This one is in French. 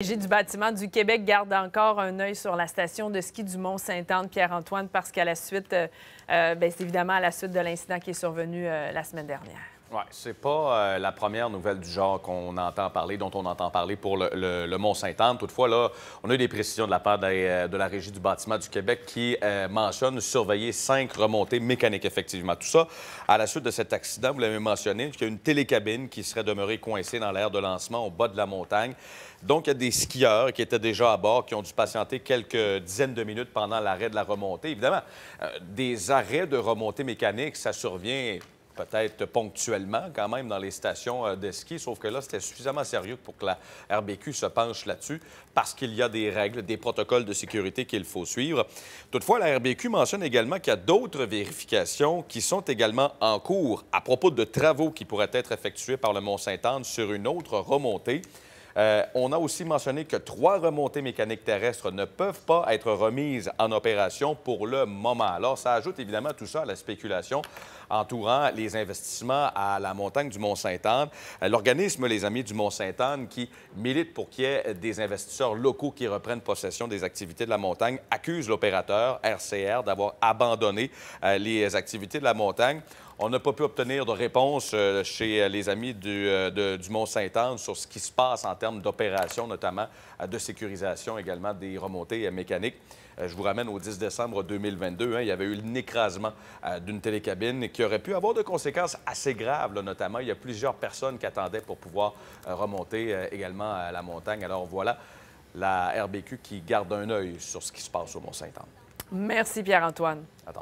J'ai du bâtiment du Québec garde encore un œil sur la station de ski du Mont-Saint-Anne, Pierre-Antoine, parce qu'à la suite, euh, euh, ben, c'est évidemment à la suite de l'incident qui est survenu euh, la semaine dernière. Oui, c'est pas euh, la première nouvelle du genre qu'on entend parler, dont on entend parler pour le, Mont-Saint-Anne. Toutefois, là, on a eu des précisions de la part euh, de, la Régie du bâtiment du Québec qui euh, mentionne surveiller cinq remontées mécaniques, effectivement. Tout ça à la suite de cet accident, vous l'avez mentionné, qu'il y a une télécabine qui serait demeurée coincée dans l'aire de lancement au bas de la montagne. Donc, il y a des skieurs qui étaient déjà à bord, qui ont dû patienter quelques dizaines de minutes pendant l'arrêt de la remontée. Évidemment, des arrêts de remontée mécanique, ça survient peut-être ponctuellement quand même dans les stations euh, de ski, sauf que là, c'était suffisamment sérieux pour que la RBQ se penche là-dessus parce qu'il y a des règles, des protocoles de sécurité qu'il faut suivre. Toutefois, la RBQ mentionne également qu'il y a d'autres vérifications qui sont également en cours à propos de travaux qui pourraient être effectués par le Mont-Saint-Anne sur une autre remontée. Euh, on a aussi mentionné que trois remontées mécaniques terrestres ne peuvent pas être remises en opération pour le moment. Alors, ça ajoute évidemment tout ça à la spéculation entourant les investissements à la montagne du Mont-Saint-Anne. Euh, l'organisme Les Amis du Mont-Saint-Anne, qui milite pour qu'il y ait des investisseurs locaux qui reprennent possession des activités de la montagne, accuse l'opérateur RCR d'avoir abandonné euh, les activités de la montagne. On n'a pas pu obtenir de réponse euh, chez euh, les amis euh, du, Mont-Saint-Anne sur ce qui se passe en termes d'opérations, notamment de sécurisation également des remontées mécaniques. Je vous ramène au 10 décembre 2022. Hein. il y avait eu l'écrasement d'une télécabine qui aurait pu avoir de conséquences assez graves, notamment. Il y a plusieurs personnes qui attendaient pour pouvoir remonter également à la montagne. Alors voilà la RBQ qui garde un œil sur ce qui se passe au Mont-Saint-Anne. Merci Pierre-Antoine. À